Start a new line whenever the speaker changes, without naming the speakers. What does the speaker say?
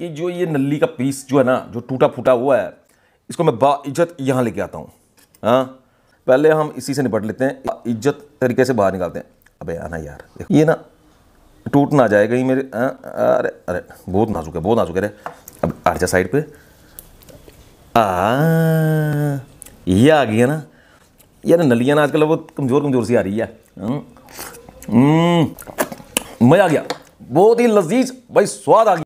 कि जो ये नली का पीस जो है ना जो टूटा फूटा हुआ है इसको मैं बाइज्जत यहाँ लेके आता हूँ हाँ पहले हम इसी से निपट लेते हैं इज्जत तरीके से बाहर निकालते हैं अबे आना यार देखो ये ना टूट ना जाएगा ही मेरे आ, हाँ? अरे अरे बहुत नाजुक है बहुत नाजुक है रे अब आ जा साइड पे आ ये आ गया ना यार नलियाँ ना आजकल वो कमज़ोर कमज़ोर सी आ रही है हाँ? हम्म, मज़ा आ गया बहुत ही लजीज भाई स्वाद आ गया